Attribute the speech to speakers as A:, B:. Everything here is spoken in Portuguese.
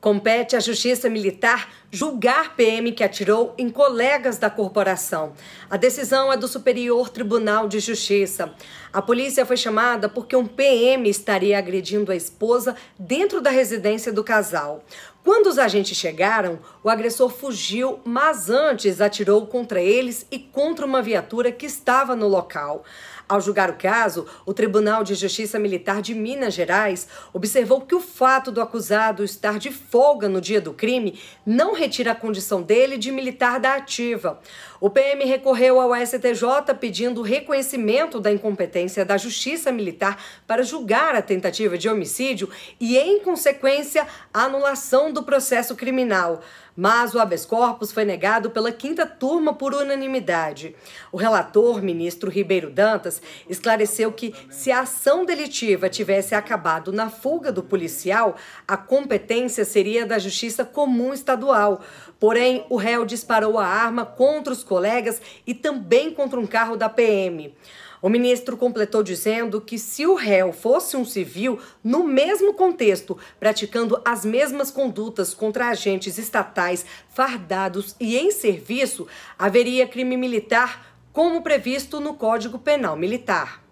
A: Compete à Justiça Militar julgar PM que atirou em colegas da corporação. A decisão é do Superior Tribunal de Justiça. A polícia foi chamada porque um PM estaria agredindo a esposa dentro da residência do casal. Quando os agentes chegaram, o agressor fugiu, mas antes atirou contra eles e contra uma viatura que estava no local. Ao julgar o caso, o Tribunal de Justiça Militar de Minas Gerais observou que o fato do acusado estar de folga no dia do crime não retira a condição dele de militar da ativa. O PM recorreu ao STJ pedindo reconhecimento da incompetência da Justiça Militar para julgar a tentativa de homicídio e, em consequência, a anulação do processo criminal, mas o habeas corpus foi negado pela quinta turma por unanimidade. O relator, ministro Ribeiro Dantas, esclareceu que, se a ação delitiva tivesse acabado na fuga do policial, a competência seria da Justiça Comum Estadual. Porém, o réu disparou a arma contra os colegas e também contra um carro da PM. O ministro completou dizendo que se o réu fosse um civil, no mesmo contexto, praticando as mesmas condutas contra agentes estatais fardados e em serviço, haveria crime militar, como previsto no Código Penal Militar.